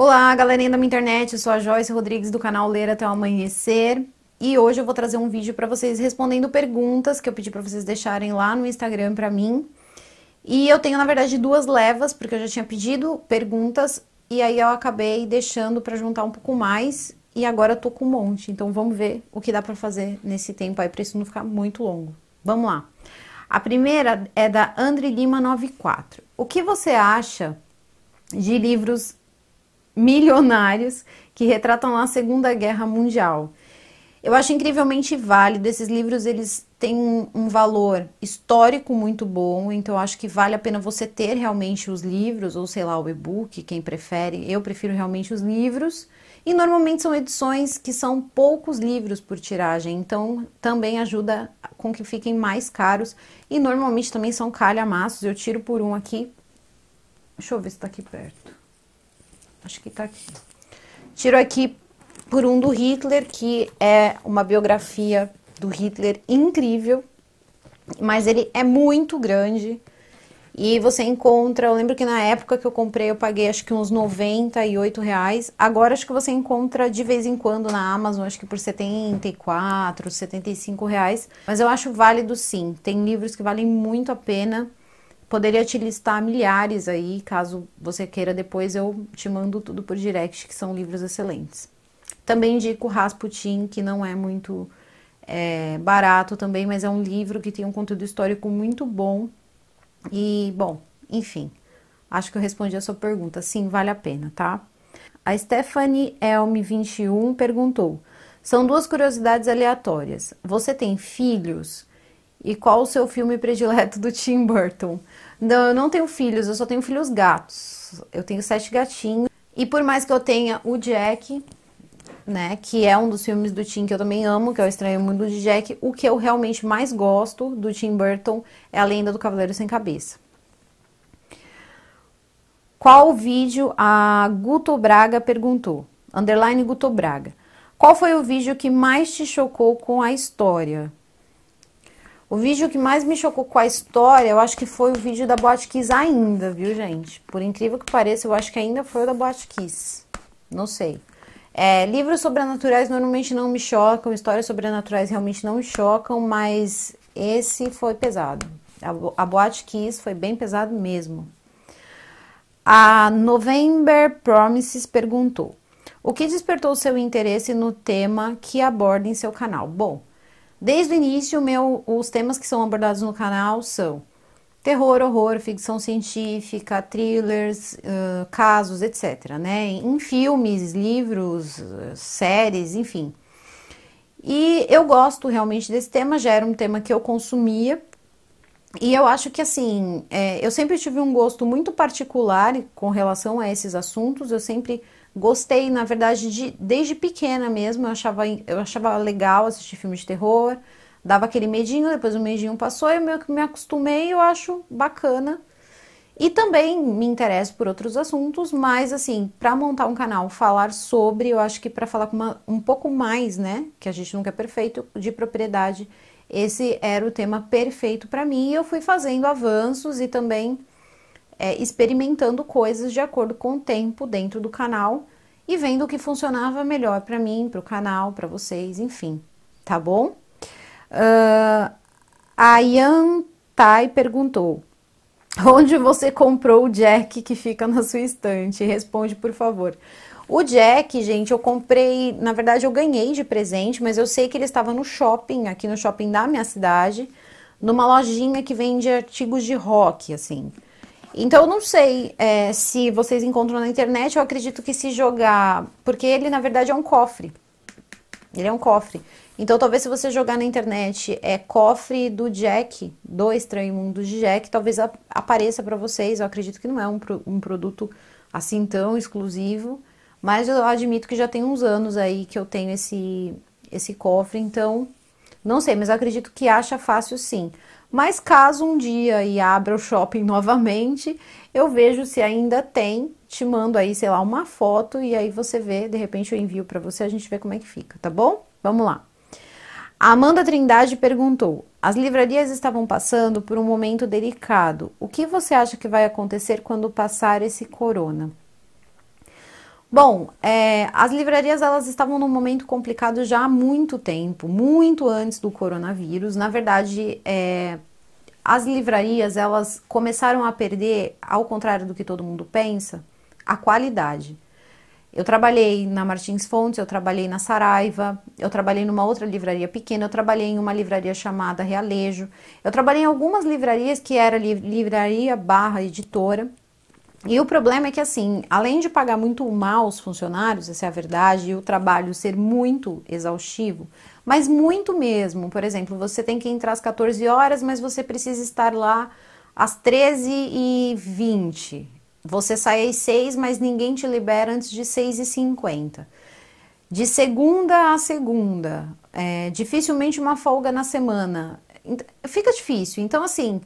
Olá, galerinha da minha internet, eu sou a Joyce Rodrigues do canal Ler até o Amanhecer e hoje eu vou trazer um vídeo para vocês respondendo perguntas que eu pedi para vocês deixarem lá no Instagram para mim. E eu tenho, na verdade, duas levas, porque eu já tinha pedido perguntas e aí eu acabei deixando para juntar um pouco mais e agora eu tô com um monte. Então vamos ver o que dá para fazer nesse tempo aí para isso não ficar muito longo. Vamos lá. A primeira é da Andre Lima 94. O que você acha de livros milionários que retratam a Segunda Guerra Mundial. Eu acho incrivelmente válido, esses livros eles têm um, um, valor histórico muito bom, então eu acho que vale a pena você ter realmente os livros, ou sei lá, o e-book, quem prefere, eu prefiro realmente os livros, e normalmente são edições que são poucos livros por tiragem, então também ajuda com que fiquem mais caros, e normalmente também são calhamaços, eu tiro por um aqui, deixa eu ver se tá aqui perto acho que tá aqui. Tiro aqui por um do Hitler, que é uma biografia do Hitler incrível, mas ele é muito grande. E você encontra, eu lembro que na época que eu comprei, eu paguei acho que uns 98 reais. Agora acho que você encontra de vez em quando na Amazon, acho que por 74, 75 reais. Mas eu acho válido sim. Tem livros que valem muito a pena. Poderia te listar milhares aí, caso você queira depois, eu te mando tudo por direct, que são livros excelentes. Também indico Rasputin, que não é muito é, barato também, mas é um livro que tem um conteúdo histórico muito bom. E, bom, enfim, acho que eu respondi a sua pergunta. Sim, vale a pena, tá? A Stephanie Elme21 perguntou: são duas curiosidades aleatórias. Você tem filhos? E qual o seu filme predileto do Tim Burton? Não, eu não tenho filhos, eu só tenho filhos gatos. Eu tenho sete gatinhos. E por mais que eu tenha o Jack, né, que é um dos filmes do Tim que eu também amo, que é o Estranho Mundo de Jack, o que eu realmente mais gosto do Tim Burton é A Lenda do Cavaleiro Sem Cabeça. Qual vídeo a Guto Braga perguntou? Underline Guto Braga. Qual foi o vídeo que mais te chocou com a história? O vídeo que mais me chocou com a história, eu acho que foi o vídeo da Boate Kiss ainda, viu, gente? Por incrível que pareça, eu acho que ainda foi o da Boate Kiss. Não sei. É, livros sobrenaturais normalmente não me chocam, histórias sobrenaturais realmente não me chocam, mas esse foi pesado. A, a Boate Kiss foi bem pesado mesmo. A November Promises perguntou: O que despertou seu interesse no tema que aborda em seu canal? Bom, Desde o início, meu, os temas que são abordados no canal são terror, horror, ficção científica, thrillers, uh, casos, etc. Né? Em filmes, livros, séries, enfim. E eu gosto realmente desse tema, já era um tema que eu consumia. E eu acho que assim, é, eu sempre tive um gosto muito particular com relação a esses assuntos, eu sempre Gostei, na verdade, de, desde pequena mesmo, eu achava, eu achava legal assistir filme de terror, dava aquele medinho, depois o medinho passou, eu meio que me acostumei, eu acho bacana. E também me interesso por outros assuntos, mas assim, para montar um canal, falar sobre, eu acho que para falar uma, um pouco mais, né, que a gente nunca é perfeito, de propriedade, esse era o tema perfeito para mim e eu fui fazendo avanços e também é, experimentando coisas de acordo com o tempo dentro do canal e vendo o que funcionava melhor para mim, para o canal, para vocês, enfim, tá bom? Uh, a Ian Tai perguntou: Onde você comprou o jack que fica na sua estante? Responde, por favor. O Jack, gente, eu comprei, na verdade eu ganhei de presente, mas eu sei que ele estava no shopping, aqui no shopping da minha cidade, numa lojinha que vende artigos de rock, assim. Então, eu não sei é, se vocês encontram na internet, eu acredito que se jogar. Porque ele, na verdade, é um cofre. Ele é um cofre. Então, talvez se você jogar na internet é cofre do Jack, do Estranho Mundo de Jack, talvez apareça para vocês. Eu acredito que não é um, um produto assim tão exclusivo. Mas eu admito que já tem uns anos aí que eu tenho esse, esse cofre, então não sei, mas acredito que acha fácil sim. Mas caso um dia e abra o shopping novamente, eu vejo se ainda tem, te mando aí, sei lá, uma foto e aí você vê, de repente eu envio para você, a gente vê como é que fica, tá bom? Vamos lá. A Amanda Trindade perguntou: As livrarias estavam passando por um momento delicado. O que você acha que vai acontecer quando passar esse corona? Bom, é, as livrarias elas estavam num momento complicado já há muito tempo, muito antes do coronavírus. Na verdade, é, as livrarias elas começaram a perder, ao contrário do que todo mundo pensa, a qualidade. Eu trabalhei na Martins Fontes, eu trabalhei na Saraiva, eu trabalhei numa outra livraria pequena, eu trabalhei em uma livraria chamada Realejo, eu trabalhei em algumas livrarias que era livraria barra editora e o problema é que, assim, além de pagar muito mal os funcionários, essa é a verdade, e o trabalho ser muito exaustivo, mas muito mesmo. Por exemplo, você tem que entrar às 14 horas, mas você precisa estar lá às 13 e 20. Você sai às 6, mas ninguém te libera antes de 6 e 50. De segunda a segunda, é, dificilmente uma folga na semana. Fica difícil. Então, assim,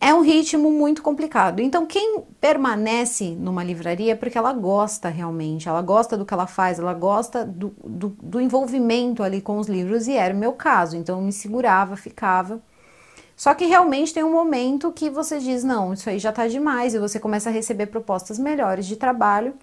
é um ritmo muito complicado. Então, quem permanece numa livraria é porque ela gosta realmente, ela gosta do que ela faz, ela gosta do, do, do envolvimento ali com os livros, e era o meu caso. Então, eu me segurava, ficava. Só que realmente tem um momento que você diz: não, isso aí já tá demais, e você começa a receber propostas melhores de trabalho.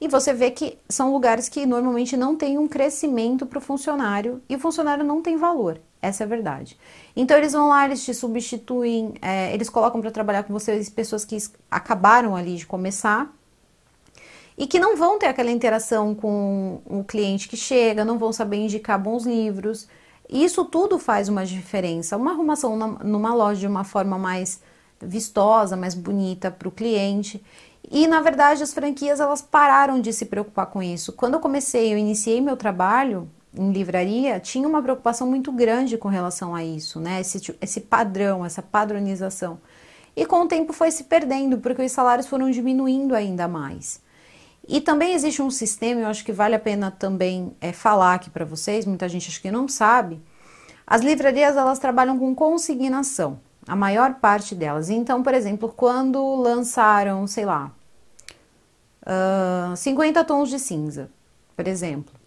E você vê que são lugares que normalmente não tem um crescimento para o funcionário e o funcionário não tem valor. Essa é a verdade. Então eles vão lá, eles te substituem, é, eles colocam para trabalhar com vocês pessoas que acabaram ali de começar e que não vão ter aquela interação com o cliente que chega, não vão saber indicar bons livros. Isso tudo faz uma diferença. Uma arrumação na, numa loja de uma forma mais vistosa, mais bonita para o cliente. E na verdade as franquias elas pararam de se preocupar com isso. Quando eu comecei, eu iniciei meu trabalho em livraria tinha uma preocupação muito grande com relação a isso, né? Esse, esse padrão, essa padronização. E com o tempo foi se perdendo, porque os salários foram diminuindo ainda mais. E também existe um sistema, eu acho que vale a pena também é, falar aqui para vocês, muita gente acho que não sabe. As livrarias elas trabalham com consignação, a maior parte delas. Então, por exemplo, quando lançaram, sei lá, uh, ah, 50 tons de cinza, por exemplo.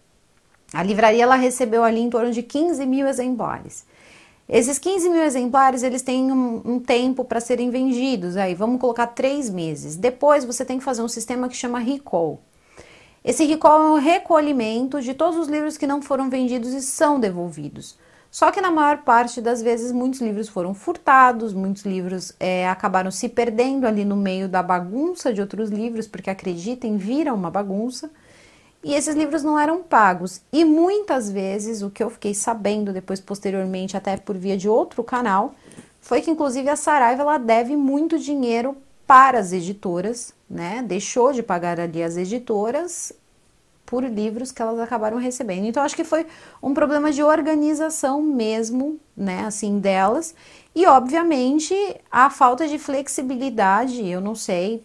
A livraria ela recebeu ali em torno de 15 mil exemplares. Esses 15 mil exemplares, eles têm um, um tempo para serem vendidos, aí vamos colocar três meses. Depois você tem que fazer um sistema que chama recall. Esse recall é um recolhimento de todos os livros que não foram vendidos e são devolvidos. Só que na maior parte das vezes, muitos livros foram furtados, muitos livros é, acabaram se perdendo ali no meio da bagunça de outros livros, porque acreditem, viram uma bagunça e esses livros não eram pagos. E muitas vezes, o que eu fiquei sabendo depois, posteriormente, até por via de outro canal, foi que inclusive a Saraiva ela deve muito dinheiro para as editoras, né? Deixou de pagar ali as editoras por livros que elas acabaram recebendo. Então acho que foi um problema de organização mesmo, né, assim delas. E obviamente a falta de flexibilidade, eu não sei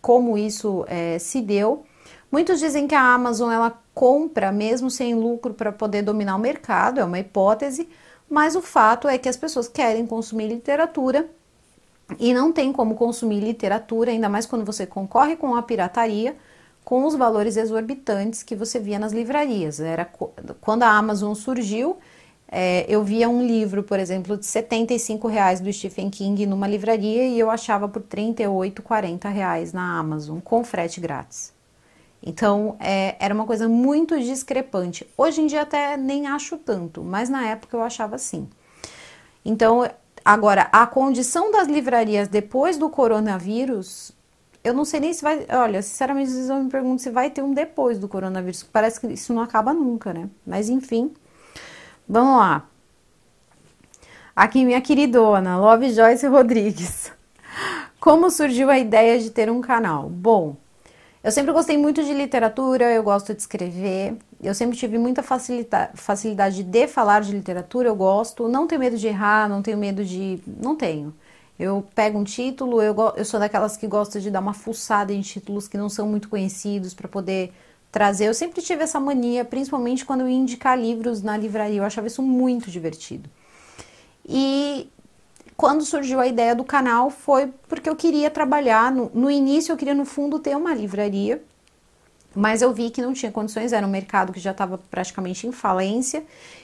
como isso é, se deu, Muitos dizem que a Amazon ela compra mesmo sem lucro para poder dominar o mercado, é uma hipótese, mas o fato é que as pessoas querem consumir literatura e não tem como consumir literatura, ainda mais quando você concorre com a pirataria, com os valores exorbitantes que você via nas livrarias. Era quando a Amazon surgiu, é, eu via um livro, por exemplo, de 75 reais do Stephen King numa livraria e eu achava por 38, 40 reais na Amazon, com frete grátis. Então é, era uma coisa muito discrepante. Hoje em dia até nem acho tanto, mas na época eu achava assim. Então, agora, a condição das livrarias depois do coronavírus, eu não sei nem se vai. Olha, sinceramente, vocês me perguntam se vai ter um depois do coronavírus. Parece que isso não acaba nunca, né? Mas enfim, vamos lá. Aqui, minha queridona, Love Joyce Rodrigues. Como surgiu a ideia de ter um canal? Bom, eu sempre gostei muito de literatura, eu gosto de escrever, eu sempre tive muita facilita facilidade de falar de literatura, eu gosto, não tenho medo de errar, não tenho medo de. não tenho. Eu pego um título, eu, eu sou daquelas que gosta de dar uma fuçada em títulos que não são muito conhecidos para poder trazer. Eu sempre tive essa mania, principalmente quando eu ia indicar livros na livraria, eu achava isso muito divertido. E quando surgiu a ideia do canal foi porque eu queria trabalhar, no, no início eu queria no fundo ter uma livraria, mas eu vi que não tinha condições, era um mercado que já estava praticamente em falência,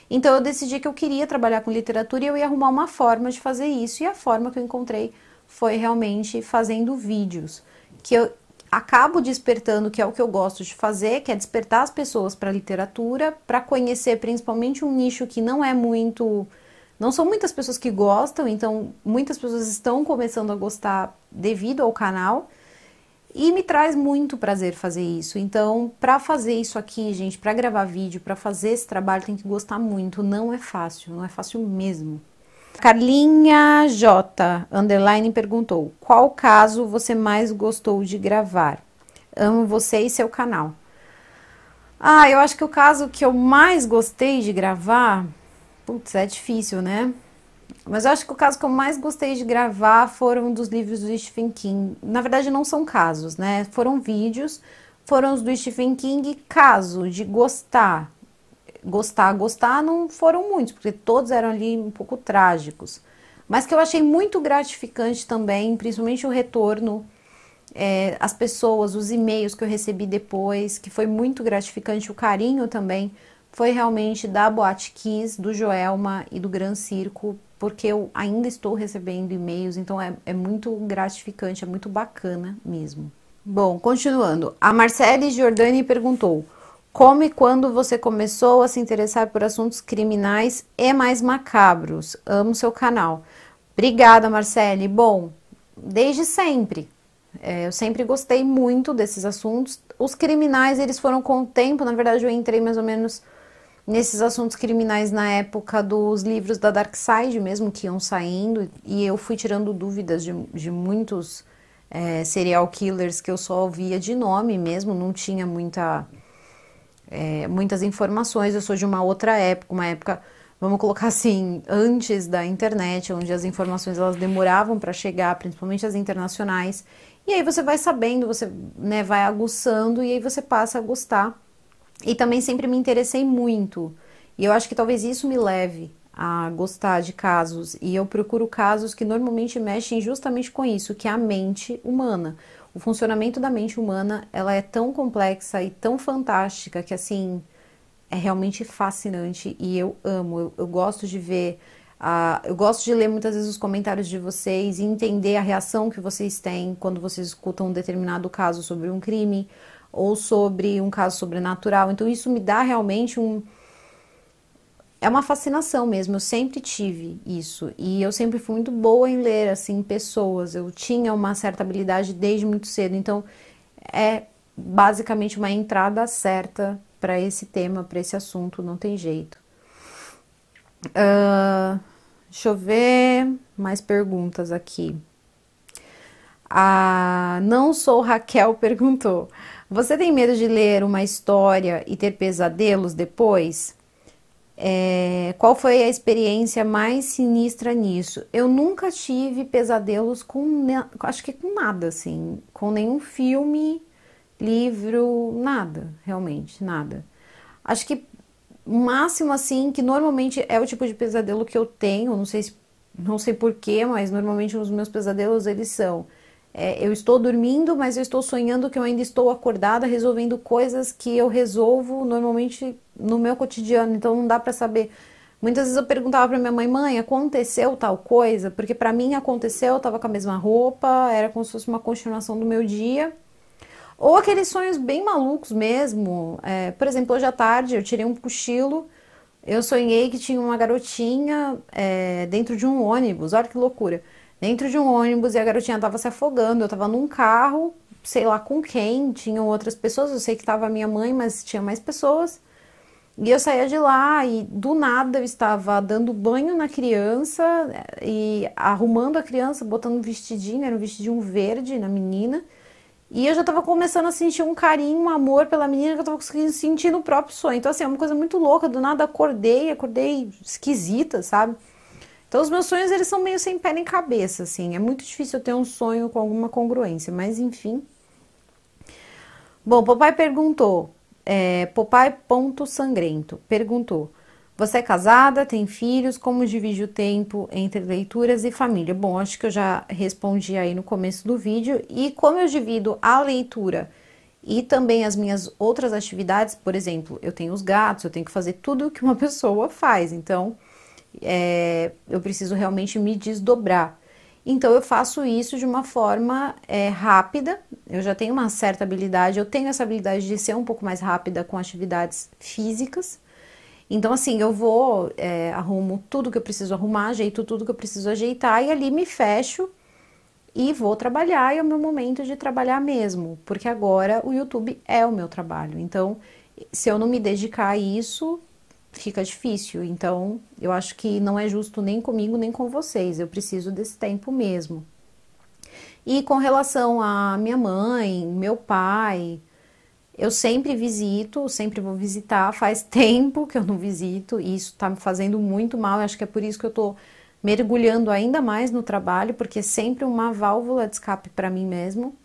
então eu decidi que eu queria trabalhar com literatura e eu ia arrumar uma forma de fazer isso, e a forma que eu encontrei foi realmente fazendo vídeos, que eu acabo despertando, que é o que eu gosto de fazer, que é despertar as pessoas para a literatura, para conhecer principalmente um nicho que não é muito não são muitas pessoas que gostam, então muitas pessoas estão começando a gostar devido ao canal. E me traz muito prazer fazer isso. Então, para fazer isso aqui, gente, para gravar vídeo, para fazer esse trabalho, tem que gostar muito. Não é fácil, não é fácil mesmo. Carlinha J, underline, perguntou: Qual caso você mais gostou de gravar? Amo você e seu canal. Ah, eu acho que o caso que eu mais gostei de gravar Putz, é difícil, né? Mas eu acho que o caso que eu mais gostei de gravar foram dos livros do Stephen King. Na verdade, não são casos, né? Foram vídeos, foram os do Stephen King, caso de gostar. Gostar, gostar não foram muitos, porque todos eram ali um pouco trágicos. Mas que eu achei muito gratificante também, principalmente o retorno, é, as pessoas, os e-mails que eu recebi depois, que foi muito gratificante, o carinho também foi realmente da Boate Kiss, do Joelma e do Gran Circo, porque eu ainda estou recebendo e-mails, então é, é muito gratificante, é muito bacana mesmo. Bom, continuando. A Marcele Giordani perguntou: como e quando você começou a se interessar por assuntos criminais e mais macabros? Amo seu canal. Obrigada, Marcele. Bom, desde sempre. É, eu sempre gostei muito desses assuntos. Os criminais, eles foram com o tempo. Na verdade, eu entrei mais ou menos nesses assuntos criminais na época dos livros da Dark Side mesmo que iam saindo e eu fui tirando dúvidas de, de muitos é, serial killers que eu só ouvia de nome mesmo, não tinha muita, é, muitas informações. Eu sou de uma outra época, uma época, vamos colocar assim, antes da internet, onde as informações elas demoravam para chegar, principalmente as internacionais. E aí você vai sabendo, você né, vai aguçando e aí você passa a gostar e também sempre me interessei muito. E eu acho que talvez isso me leve a gostar de casos. E eu procuro casos que normalmente mexem justamente com isso, que é a mente humana. O funcionamento da mente humana, ela é tão complexa e tão fantástica que assim é realmente fascinante e eu amo. Eu, eu gosto de ver, uh, eu gosto de ler muitas vezes os comentários de vocês e entender a reação que vocês têm quando vocês escutam um determinado caso sobre um crime ou sobre um caso sobrenatural. Então isso me dá realmente um é uma fascinação mesmo. Eu sempre tive isso e eu sempre fui muito boa em ler assim pessoas. Eu tinha uma certa habilidade desde muito cedo. Então é basicamente uma entrada certa para esse tema, para esse assunto. Não tem jeito. Uh, deixa eu ver mais perguntas aqui. A Não Sou Raquel perguntou: Você tem medo de ler uma história e ter pesadelos depois? É, qual foi a experiência mais sinistra nisso? Eu nunca tive pesadelos com, acho que com nada, assim, com nenhum filme, livro, nada, realmente, nada. Acho que o máximo, assim, que normalmente é o tipo de pesadelo que eu tenho, não sei, não sei porquê, mas normalmente os meus pesadelos eles são é, eu estou dormindo, mas eu estou sonhando que eu ainda estou acordada, resolvendo coisas que eu resolvo normalmente no meu cotidiano. Então não dá para saber. Muitas vezes eu perguntava para minha mãe, mãe, aconteceu tal coisa? Porque para mim aconteceu, eu estava com a mesma roupa, era como se fosse uma continuação do meu dia. Ou aqueles sonhos bem malucos mesmo. É, por exemplo, hoje à tarde eu tirei um cochilo. Eu sonhei que tinha uma garotinha é, dentro de um ônibus, olha que loucura dentro de um ônibus e a garotinha tava se afogando. Eu tava num carro, sei lá com quem, tinham outras pessoas. Eu sei que tava minha mãe, mas tinha mais pessoas. E eu saía de lá e do nada eu estava dando banho na criança eh, e arrumando a criança, botando um vestidinho, era um vestidinho verde na menina. E eu já estava começando a sentir um carinho, um amor pela menina que eu estava conseguindo sentir no próprio sonho. Então, assim, é uma coisa muito louca. Do nada acordei, acordei esquisita, sabe? Então os meus sonhos eles são meio sem pé nem cabeça, assim. É muito difícil eu ter um sonho com alguma congruência, mas enfim. Bom, papai perguntou, é, papai ponto sangrento perguntou. Você é casada, tem filhos, como divide o tempo entre leituras e família? Bom, acho que eu já respondi aí no começo do vídeo. E como eu divido a leitura e também as minhas outras atividades, por exemplo, eu tenho os gatos, eu tenho que fazer tudo o que uma pessoa faz. Então, é, eu preciso realmente me desdobrar. Então eu faço isso de uma forma é, rápida. Eu já tenho uma certa habilidade, eu tenho essa habilidade de ser um pouco mais rápida com atividades físicas. Então, assim, eu vou, é, arrumo tudo que eu preciso arrumar, ajeito tudo que eu preciso ajeitar e ali me fecho e vou trabalhar. E é o meu momento de trabalhar mesmo, porque agora o YouTube é o meu trabalho. Então, se eu não me dedicar a isso, fica difícil. Então, eu acho que não é justo nem comigo nem com vocês. Eu preciso desse tempo mesmo. E com relação à minha mãe, meu pai, eu sempre visito, sempre vou visitar. Faz tempo que eu não visito e isso tá me fazendo muito mal. Eu acho que é por isso que eu tô mergulhando ainda mais no trabalho, porque é sempre uma válvula de escape para mim mesmo.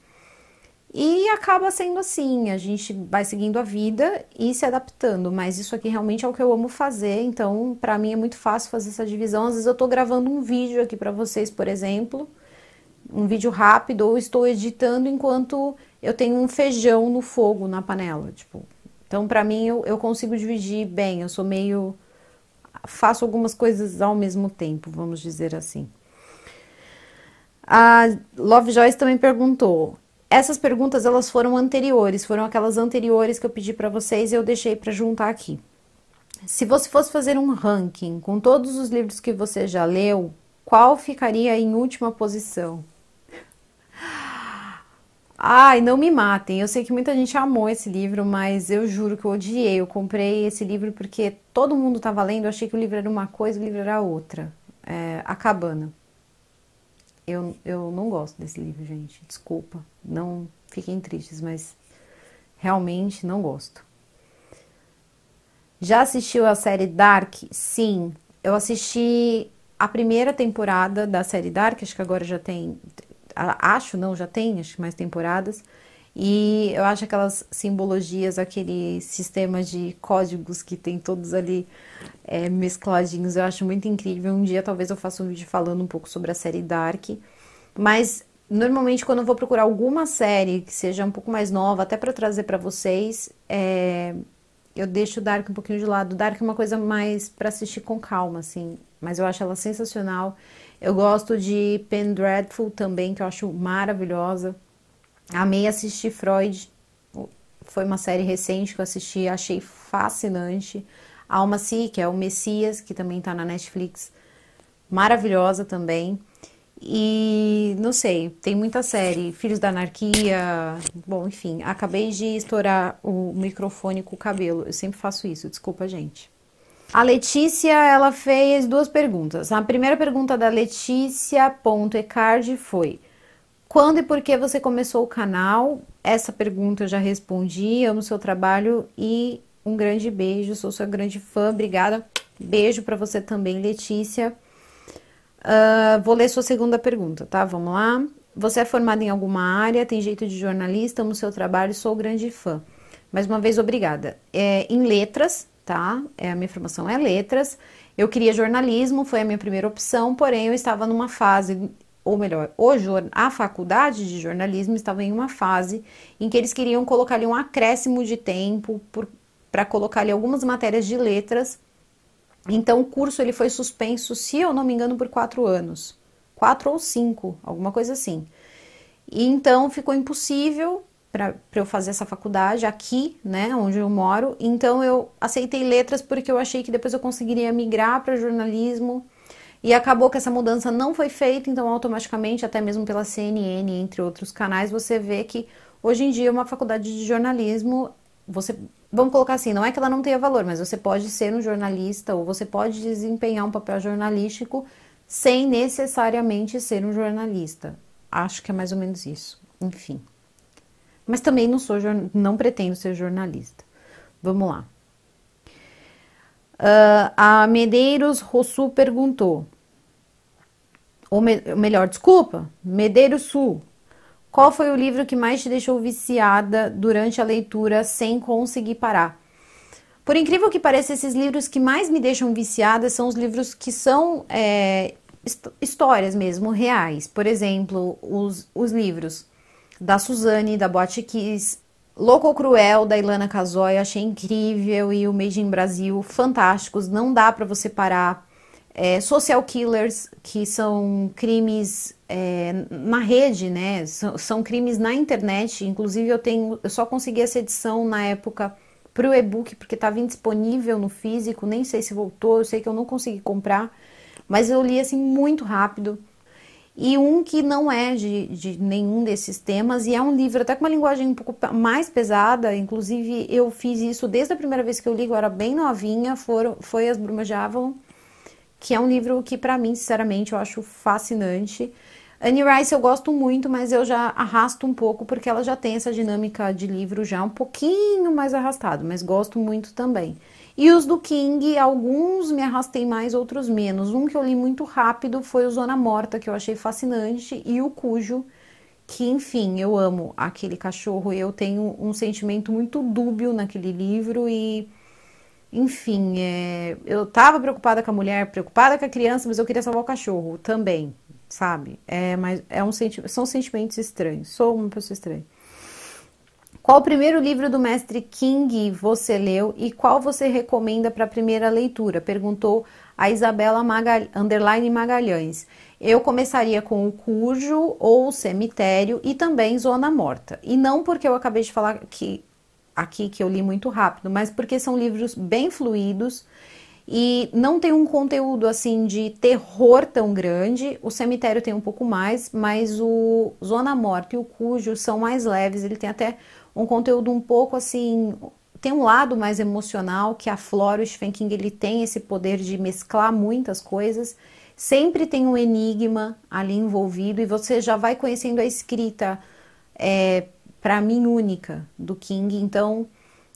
E acaba sendo assim, a gente vai seguindo a vida e se adaptando, mas isso aqui realmente é o que eu amo fazer, então para mim é muito fácil fazer essa divisão. Às vezes eu tô gravando um vídeo aqui para vocês, por exemplo, um vídeo rápido, ou estou editando enquanto eu tenho um feijão no fogo na panela, tipo. Então para mim eu, eu consigo dividir bem, eu sou meio faço algumas coisas ao mesmo tempo, vamos dizer assim. A Love Joyce também perguntou: essas perguntas elas foram anteriores, foram aquelas anteriores que eu pedi para vocês e eu deixei para juntar aqui. Se você fosse fazer um ranking com todos os livros que você já leu, qual ficaria em última posição? Ai, não me matem. Eu sei que muita gente amou esse livro, mas eu juro que eu odiei. Eu comprei esse livro porque todo mundo estava tá lendo, eu achei que o livro era uma coisa, o livro era outra. É, a Cabana. Eu, eu não gosto desse livro, gente. Desculpa. Não fiquem tristes, mas realmente não gosto. Já assistiu a série Dark? Sim. Eu assisti a primeira temporada da série Dark, acho que agora já tem. Acho não, já tem, acho mais temporadas. E eu acho aquelas simbologias, aquele sistema de códigos que tem todos ali é, mescladinhos, eu acho muito incrível. Um dia talvez eu faça um vídeo falando um pouco sobre a série Dark. Mas normalmente quando eu vou procurar alguma série que seja um pouco mais nova, até para trazer para vocês, é, eu deixo o Dark um pouquinho de lado. Dark é uma coisa mais para assistir com calma, assim. Mas eu acho ela sensacional. Eu gosto de Pen Dreadful também, que eu acho maravilhosa. Amei assistir Freud, foi uma série recente que eu assisti, achei fascinante. Alma Si, que é o Messias, que também tá na Netflix, maravilhosa também. E não sei, tem muita série, Filhos da Anarquia, bom, enfim, acabei de estourar o microfone com o cabelo. Eu sempre faço isso, desculpa, gente. A Letícia, ela fez duas perguntas. A primeira pergunta da Letícia Ponto Ecard foi: quando e por que você começou o canal? Essa pergunta eu já respondi. Amo seu trabalho e um grande beijo. Sou sua grande fã. Obrigada. Beijo para você também, Letícia. Uh, vou ler sua segunda pergunta, tá? Vamos lá. Você é formada em alguma área? Tem jeito de jornalista? Amo seu trabalho. Sou grande fã. Mais uma vez, obrigada. É, em letras, tá? É, a minha formação é letras. Eu queria jornalismo, foi a minha primeira opção, porém eu estava numa fase ou melhor, o, a faculdade de jornalismo estava em uma fase em que eles queriam colocar ali um acréscimo de tempo para colocar ali algumas matérias de letras. Então o curso ele foi suspenso, se eu não me engano, por quatro anos, quatro ou cinco, alguma coisa assim. E então ficou impossível para eu fazer essa faculdade aqui, né, onde eu moro. Então eu aceitei letras porque eu achei que depois eu conseguiria migrar para jornalismo e acabou que essa mudança não foi feita, então automaticamente, até mesmo pela CNN, entre outros canais, você vê que hoje em dia uma faculdade de jornalismo, você, vamos colocar assim, não é que ela não tenha valor, mas você pode ser um jornalista ou você pode desempenhar um papel jornalístico sem necessariamente ser um jornalista. Acho que é mais ou menos isso. Enfim. Mas também não sou não pretendo ser jornalista. Vamos lá. Uh, a Medeiros Rossu perguntou, ou me, melhor, desculpa, Medeiros Sul, qual foi o livro que mais te deixou viciada durante a leitura sem conseguir parar? Por incrível que pareça, esses livros que mais me deixam viciada são os livros que são é, histórias mesmo, reais. Por exemplo, os, os livros da Suzane, da Boate Kiss, Louco Cruel, da Ilana Casoy, eu achei incrível. E o Made in Brasil, fantásticos. Não dá para você parar. É, social Killers, que são crimes é, na rede, né? São, são, crimes na internet. Inclusive, eu tenho, eu só consegui essa edição na época para o e-book, porque estava indisponível no físico. Nem sei se voltou, eu sei que eu não consegui comprar. Mas eu li assim muito rápido e um que não é de, de, nenhum desses temas, e é um livro até com uma linguagem um pouco mais pesada, inclusive eu fiz isso desde a primeira vez que eu li, eu era bem novinha, foram, foi As Brumas de Avalon, que é um livro que para mim, sinceramente, eu acho fascinante. Annie Rice eu gosto muito, mas eu já arrasto um pouco, porque ela já tem essa dinâmica de livro já um pouquinho mais arrastado, mas gosto muito também. E os do King, alguns me arrastei mais, outros menos. Um que eu li muito rápido foi o Zona Morta, que eu achei fascinante, e o Cujo, que enfim, eu amo aquele cachorro e eu tenho um sentimento muito dúbio naquele livro e enfim, é, eu tava preocupada com a mulher, preocupada com a criança, mas eu queria salvar o cachorro também, sabe? É, mas é um senti são sentimentos estranhos. Sou uma pessoa estranha. Qual o primeiro livro do mestre King você leu e qual você recomenda para a primeira leitura? Perguntou a Isabela Magal... Underline Magalhães. Eu começaria com o Cujo ou o Cemitério e também Zona Morta. E não porque eu acabei de falar que aqui que eu li muito rápido, mas porque são livros bem fluidos, e não tem um conteúdo assim de terror tão grande. O cemitério tem um pouco mais, mas o Zona Morta e o Cujo são mais leves. Ele tem até um conteúdo um pouco assim, tem um lado mais emocional que Flora, o Stephen King, ele tem esse poder de mesclar muitas coisas. Sempre tem um enigma ali envolvido e você já vai conhecendo a escrita é, eh, para mim única do King. Então,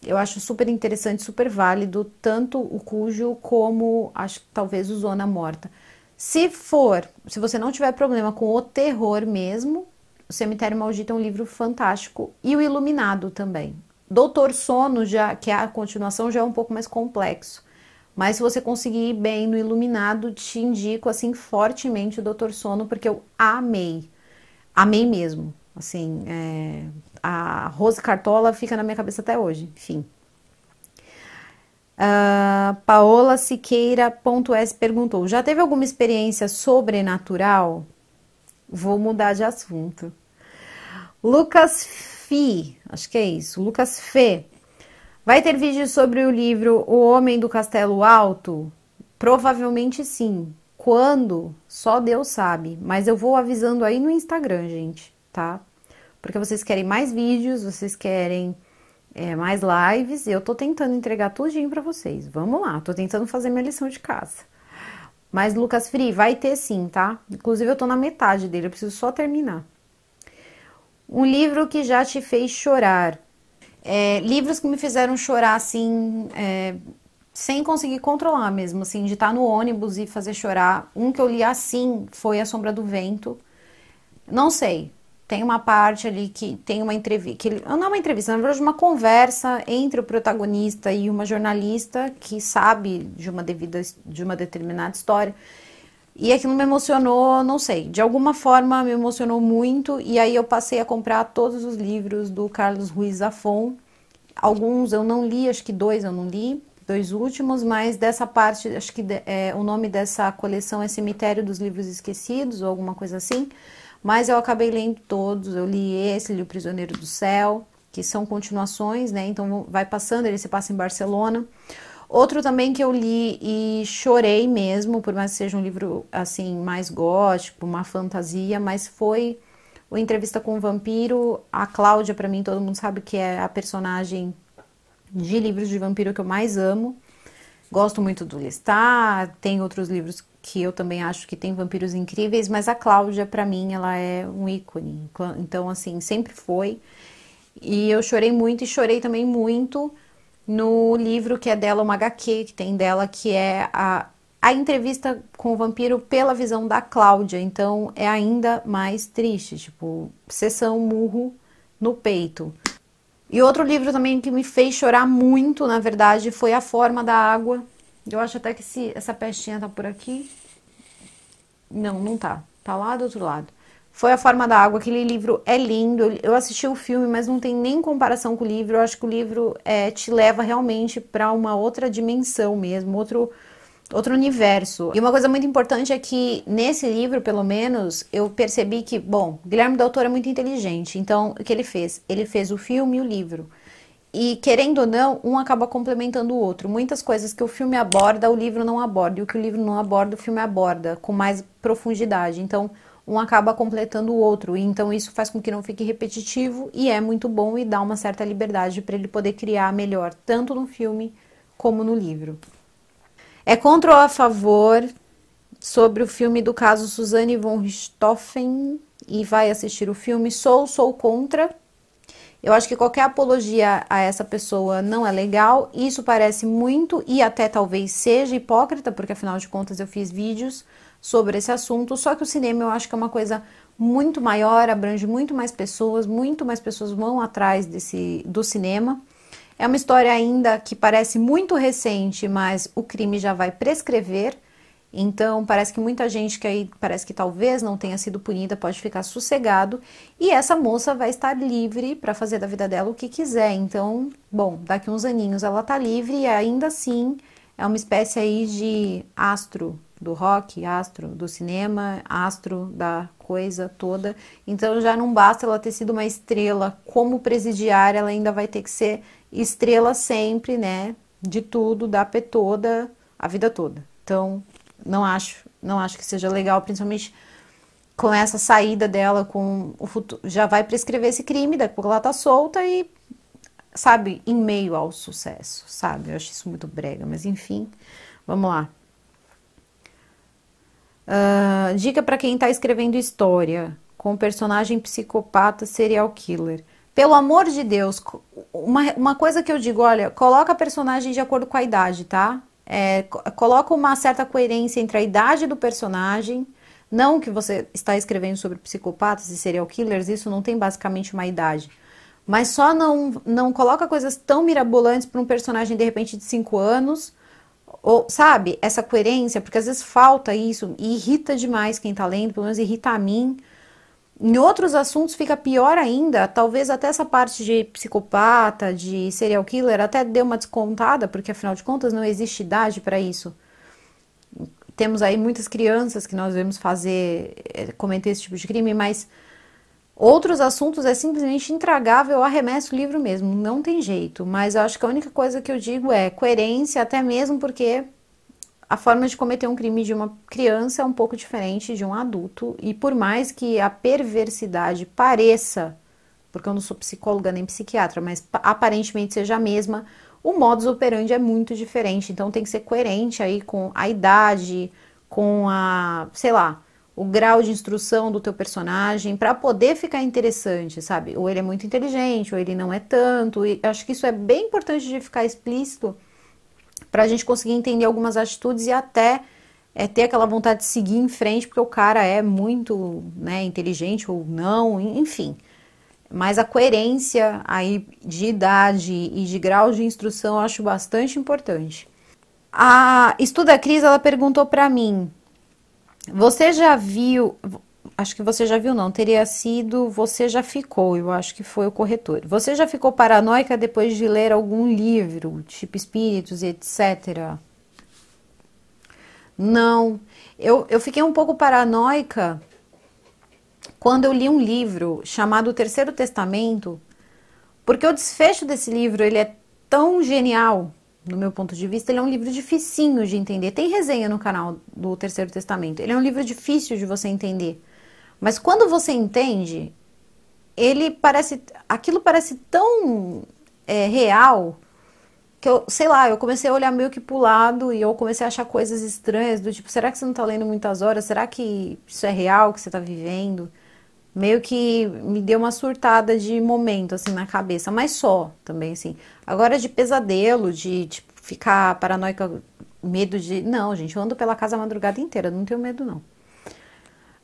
eu acho super interessante, super válido, tanto o cujo como acho que talvez o Zona Morta. Se for, se você não tiver problema com o terror mesmo, o Cemitério Maldito é um livro fantástico e o Iluminado também. Doutor Sono, já, que é a continuação, já é um pouco mais complexo. Mas se você conseguir ir bem no Iluminado, te indico assim fortemente o Doutor Sono, porque eu amei. Amei mesmo. Assim, é a Rose Cartola fica na minha cabeça até hoje, enfim. Uh, ah, Paola Siqueira.s perguntou: Já teve alguma experiência sobrenatural? Vou mudar de assunto. Lucas Fi, acho que é isso. Lucas Fê. Vai ter vídeo sobre o livro O Homem do Castelo Alto? Provavelmente sim. Quando? Só Deus sabe. Mas eu vou avisando aí no Instagram, gente, tá? Porque vocês querem mais vídeos, vocês querem é, mais lives, eu tô tentando entregar tudinho para vocês. Vamos lá, tô tentando fazer minha lição de casa. Mas Lucas Free vai ter sim, tá? Inclusive eu tô na metade dele, eu preciso só terminar. Um livro que já te fez chorar. É, livros que me fizeram chorar assim, é, sem conseguir controlar mesmo, assim, de estar no ônibus e fazer chorar. Um que eu li assim foi A Sombra do Vento. Não sei, tem uma parte ali que tem uma entrevista, não é uma entrevista, na verdade uma conversa entre o protagonista e uma jornalista que sabe de uma devida, de uma determinada história. E aquilo me emocionou, não sei, de alguma forma me emocionou muito e aí eu passei a comprar todos os livros do Carlos Ruiz Afon. Alguns eu não li, acho que dois eu não li, dois últimos, mas dessa parte, acho que é, o nome dessa coleção é Cemitério dos Livros Esquecidos ou alguma coisa assim. Mas eu acabei lendo todos, eu li esse, li O Prisioneiro do Céu, que são continuações, né? Então vai passando, ele se passa em Barcelona. Outro também que eu li e chorei mesmo, por mais que seja um livro assim mais gótico, uma fantasia, mas foi o entrevista com o vampiro. A Cláudia, para mim, todo mundo sabe que é a personagem de livros de vampiro que eu mais amo. Gosto muito do Lestat, tem outros livros que eu também acho que tem vampiros incríveis, mas a Cláudia, para mim, ela é um ícone. Então, assim, sempre foi. E eu chorei muito e chorei também muito no livro que é dela, uma HQ que tem dela, que é a, a entrevista com o vampiro pela visão da Cláudia. Então, é ainda mais triste, tipo, sessão murro no peito. E outro livro também que me fez chorar muito, na verdade, foi A Forma da Água, eu acho até que se essa pestinha tá por aqui. Não, não tá. Tá lá do outro lado. Foi a forma da água, aquele livro é lindo. Eu assisti o filme, mas não tem nem comparação com o livro. Eu acho que o livro é, te leva realmente para uma outra dimensão mesmo, outro outro universo. E uma coisa muito importante é que nesse livro, pelo menos, eu percebi que, bom, Guilherme Del é muito inteligente. Então, o que ele fez? Ele fez o filme e o livro e querendo ou não, um acaba complementando o outro. Muitas coisas que o filme aborda, o livro não aborda, e o que o livro não aborda, o filme aborda com mais profundidade. Então, um acaba completando o outro, e então isso faz com que não fique repetitivo e é muito bom e dá uma certa liberdade para ele poder criar melhor, tanto no filme como no livro. É contra ou a favor sobre o filme do caso Suzanne von Richthofen e vai assistir o filme? Sou, sou contra eu acho que qualquer apologia a essa pessoa não é legal. Isso parece muito e até talvez seja hipócrita, porque afinal de contas eu fiz vídeos sobre esse assunto. Só que o cinema eu acho que é uma coisa muito maior, abrange muito mais pessoas, muito mais pessoas vão atrás desse do cinema. É uma história ainda que parece muito recente, mas o crime já vai prescrever. Então, parece que muita gente que aí parece que talvez não tenha sido punida pode ficar sossegado e essa moça vai estar livre para fazer da vida dela o que quiser. Então, bom, daqui uns aninhos ela tá livre e ainda assim é uma espécie aí de astro do rock, astro do cinema, astro da coisa toda. Então já não basta ela ter sido uma estrela como presidiária, ela ainda vai ter que ser estrela sempre, né? De tudo, da P toda, a vida toda. Então, não acho, não acho que seja legal, principalmente com essa saída dela, com o futuro, já vai prescrever esse crime, daqui a pouco ela tá solta e, sabe, em meio ao sucesso, sabe? Eu acho isso muito brega, mas enfim, vamos lá. Uh, dica para quem tá escrevendo história com personagem psicopata serial killer. Pelo amor de Deus, uma, uma coisa que eu digo, olha, coloca a personagem de acordo com a idade, tá? é, coloca uma certa coerência entre a idade do personagem. Não que você está escrevendo sobre psicopatas e serial killers, isso não tem basicamente uma idade. Mas só não, não coloca coisas tão mirabolantes para um personagem de repente de 5 anos, ou sabe, essa coerência, porque às vezes falta isso e irrita demais quem está lendo, pelo menos irrita a mim em outros assuntos fica pior ainda, talvez até essa parte de psicopata, de serial killer, até dê uma descontada, porque afinal de contas não existe idade para isso. Temos aí muitas crianças que nós vemos fazer, eh, cometer esse tipo de crime, mas outros assuntos é simplesmente intragável, eu arremesso o livro mesmo, não tem jeito. Mas eu acho que a única coisa que eu digo é coerência, até mesmo porque a forma de cometer um crime de uma criança é um pouco diferente de um adulto, e por mais que a perversidade pareça, porque eu não sou psicóloga nem psiquiatra, mas aparentemente seja a mesma, o modus operandi é muito diferente, então tem que ser coerente aí com a idade, com a, sei lá, o grau de instrução do teu personagem para poder ficar interessante, sabe? Ou ele é muito inteligente, ou ele não é tanto, e acho que isso é bem importante de ficar explícito para a gente conseguir entender algumas atitudes e até é, ter aquela vontade de seguir em frente, porque o cara é muito né, inteligente ou não, enfim. Mas a coerência aí de idade e de grau de instrução eu acho bastante importante. A Estuda Cris, ela perguntou para mim, você já viu, acho que você já viu, não, teria sido Você Já Ficou, eu acho que foi o corretor. Você já ficou paranoica depois de ler algum livro, tipo Espíritos e etc? Não, eu, eu fiquei um pouco paranoica quando eu li um livro chamado O Terceiro Testamento, porque o desfecho desse livro ele é tão genial, no meu ponto de vista, ele é um livro dificinho de entender. Tem resenha no canal do Terceiro Testamento. Ele é um livro difícil de você entender mas quando você entende, ele parece, aquilo parece tão é, real que eu, sei lá, eu comecei a olhar meio que pro lado e eu comecei a achar coisas estranhas, do tipo, será que você não tá lendo muitas horas? Será que isso é real que você tá vivendo? Meio que me deu uma surtada de momento, assim, na cabeça, mas só também, assim. Agora de pesadelo, de, tipo, ficar paranoica, medo de. Não, gente, eu ando pela casa a madrugada inteira, não tenho medo, não.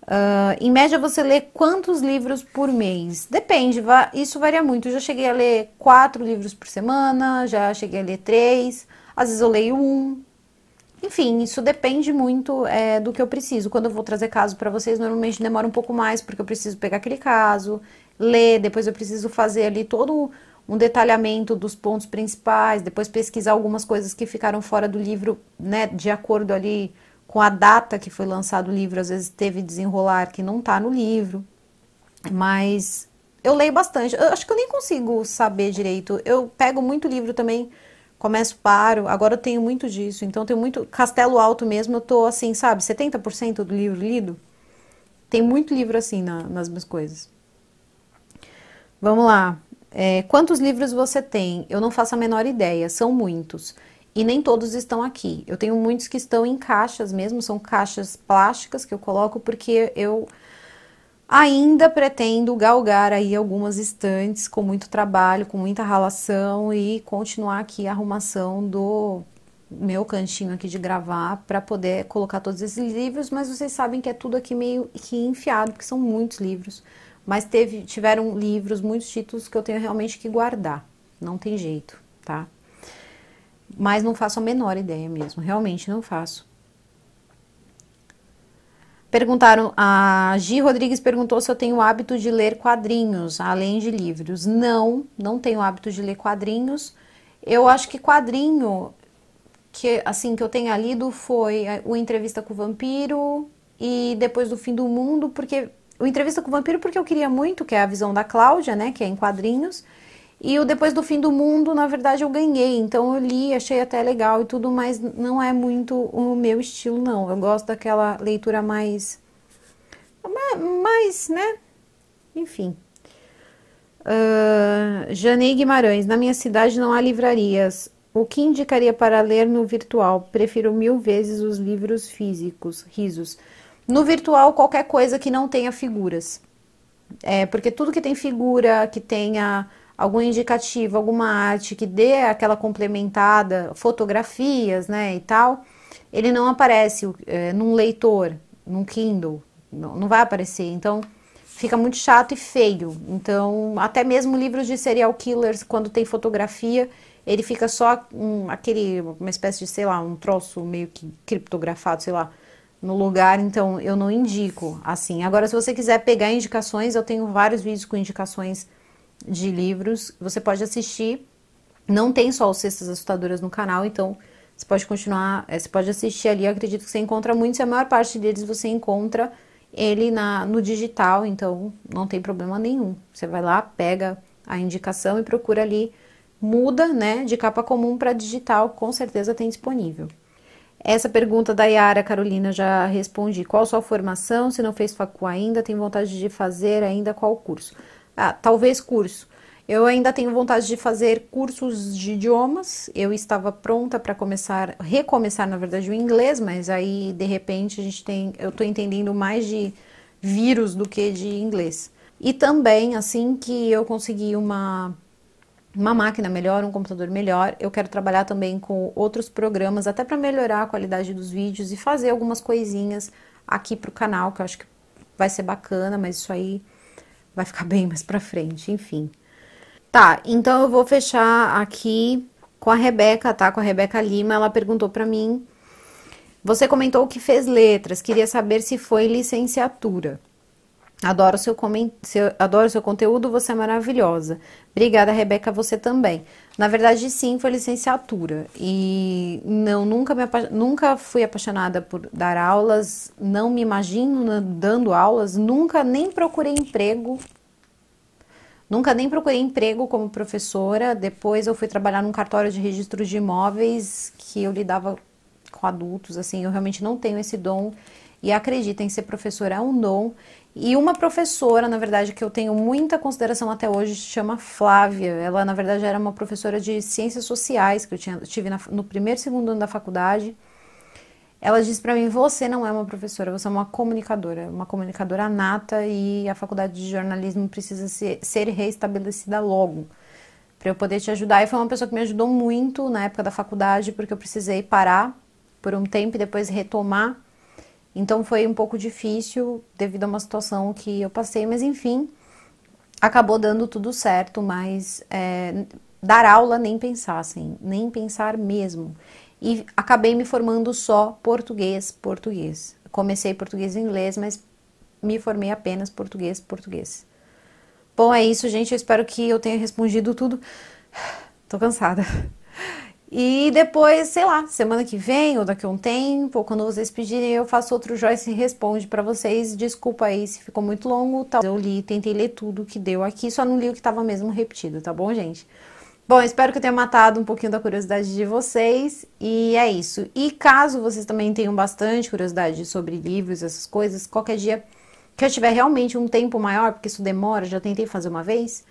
Uh, em média, você lê quantos livros por mês? Depende, va isso varia muito. Eu já cheguei a ler quatro livros por semana, já cheguei a ler três, às vezes eu leio um. Enfim, isso depende muito é, do que eu preciso. Quando eu vou trazer caso para vocês, normalmente demora um pouco mais, porque eu preciso pegar aquele caso, ler, depois eu preciso fazer ali todo um detalhamento dos pontos principais, depois pesquisar algumas coisas que ficaram fora do livro, né, de acordo ali com a data que foi lançado o livro, às vezes teve desenrolar que não está no livro, mas eu leio bastante. Eu acho que eu nem consigo saber direito. Eu pego muito livro também, começo, paro. Agora eu tenho muito disso, então eu tenho muito. Castelo Alto mesmo, eu tô assim, sabe, 70% do livro lido. Tem muito livro assim na, nas minhas coisas. Vamos lá. É, quantos livros você tem? Eu não faço a menor ideia, são muitos e nem todos estão aqui. Eu tenho muitos que estão em caixas mesmo, são caixas plásticas que eu coloco porque eu ainda pretendo galgar aí algumas estantes com muito trabalho, com muita ralação e continuar aqui a arrumação do meu cantinho aqui de gravar para poder colocar todos esses livros, mas vocês sabem que é tudo aqui meio que enfiado, porque são muitos livros, mas teve tiveram livros, muitos títulos que eu tenho realmente que guardar. Não tem jeito, tá? Mas não faço a menor ideia mesmo, realmente não faço. Perguntaram, a Gi Rodrigues perguntou se eu tenho o hábito de ler quadrinhos, além de livros. Não, não tenho hábito de ler quadrinhos. Eu acho que quadrinho que assim que eu tenha lido foi é, o Entrevista com o Vampiro e depois do Fim do Mundo, porque o Entrevista com o Vampiro porque eu queria muito, que é a visão da Cláudia, né, que é em quadrinhos. E o Depois do Fim do Mundo, na verdade, eu ganhei. Então eu li, achei até legal e tudo, mas não é muito o meu estilo, não. Eu gosto daquela leitura mais. mais, né? Enfim. Uh, ah, Janei Guimarães, na minha cidade não há livrarias. O que indicaria para ler no virtual? Prefiro mil vezes os livros físicos. Risos. No virtual, qualquer coisa que não tenha figuras. É, porque tudo que tem figura, que tenha algum indicativo, alguma arte que dê aquela complementada, fotografias, né, e tal, ele não aparece é, num leitor, num Kindle, não, não vai aparecer. Então, fica muito chato e feio. Então, até mesmo livros de serial killers, quando tem fotografia, ele fica só um, aquele, uma espécie de, sei lá, um troço meio que criptografado, sei lá, no lugar. Então, eu não indico assim. Agora, se você quiser pegar indicações, eu tenho vários vídeos com indicações de livros. Você pode assistir. Não tem só os Cestas Assustadoras no canal, então você pode continuar, é, você pode assistir ali. Eu acredito que você encontra muitos, e a maior parte deles você encontra ele na, no digital, então não tem problema nenhum. Você vai lá, pega a indicação e procura ali, muda, né, de capa comum para digital, com certeza tem disponível. Essa pergunta da Yara Carolina já respondi. Qual sua formação? Se não fez facu ainda, tem vontade de fazer ainda qual curso? Ah, talvez curso. Eu ainda tenho vontade de fazer cursos de idiomas. Eu estava pronta para começar, recomeçar, na verdade, o inglês, mas aí de repente a gente tem, eu estou entendendo mais de vírus do que de inglês. E também assim que eu conseguir uma uma máquina melhor, um computador melhor, eu quero trabalhar também com outros programas, até para melhorar a qualidade dos vídeos e fazer algumas coisinhas aqui para o canal, que eu acho que vai ser bacana, mas isso aí vai ficar bem mais para frente, enfim. Tá, então eu vou fechar aqui com a Rebeca, tá? Com a Rebeca Lima, ela perguntou para mim. Você comentou que fez letras, queria saber se foi licenciatura. Adoro seu, coment... seu... Adoro seu conteúdo, você é maravilhosa. Obrigada, Rebeca, você também. Na verdade, sim, foi licenciatura. E não, nunca, me apa... nunca fui apaixonada por dar aulas, não me imagino dando aulas, nunca nem procurei emprego. Nunca nem procurei emprego como professora. Depois eu fui trabalhar num cartório de registro de imóveis que eu lidava com adultos, assim, eu realmente não tenho esse dom e acredita em ser professora é um dom. E uma professora, na verdade, que eu tenho muita consideração até hoje, se chama Flávia. Ela, na verdade, era uma professora de ciências sociais que eu tinha, tive na, no primeiro e segundo ano da faculdade. Ela disse para mim: Você não é uma professora, você é uma comunicadora, uma comunicadora nata e a faculdade de jornalismo precisa ser, ser reestabelecida logo para eu poder te ajudar. E foi uma pessoa que me ajudou muito na época da faculdade, porque eu precisei parar por um tempo e depois retomar então foi um pouco difícil devido a uma situação que eu passei, mas enfim, acabou dando tudo certo, mas é, dar aula nem pensar, assim, nem pensar mesmo. E acabei me formando só português, português. Comecei português e inglês, mas me formei apenas português, português. Bom, é isso, gente. Eu espero que eu tenha respondido tudo. Tô cansada. E depois, sei lá, semana que vem ou daqui a um tempo, quando vocês pedirem, eu faço outro Joyce Responde para vocês. Desculpa aí se ficou muito longo, tal. Eu li, tentei ler tudo que deu aqui, só não li o que estava mesmo repetido, tá bom, gente? Bom, espero que eu tenha matado um pouquinho da curiosidade de vocês e é isso. E caso vocês também tenham bastante curiosidade sobre livros, essas coisas, qualquer dia que eu tiver realmente um tempo maior, porque isso demora, já tentei fazer uma vez,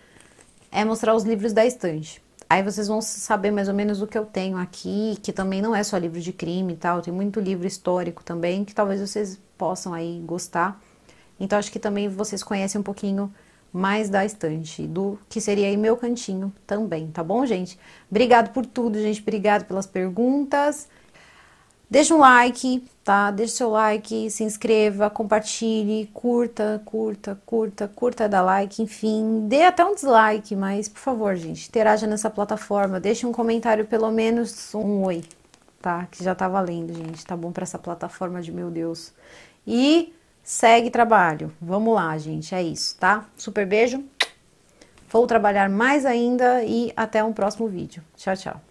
é mostrar os livros da estante. Aí vocês vão saber mais ou menos o que eu tenho aqui, que também não é só livro de crime e tal, tem muito livro histórico também, que talvez vocês possam aí gostar. Então acho que também vocês conhecem um pouquinho mais da estante, do que seria aí meu cantinho também, tá bom, gente? Obrigado por tudo, gente, obrigado pelas perguntas. Deixa um like, tá? Deixa seu like, se inscreva, compartilhe, curta, curta, curta, curta, dá like, enfim, dê até um dislike, mas por favor, gente, interaja nessa plataforma, deixe um comentário, pelo menos um oi, tá? Que já tá valendo, gente, tá bom para essa plataforma de meu Deus. E segue trabalho, vamos lá, gente, é isso, tá? Super beijo, vou trabalhar mais ainda e até um próximo vídeo. Tchau, tchau.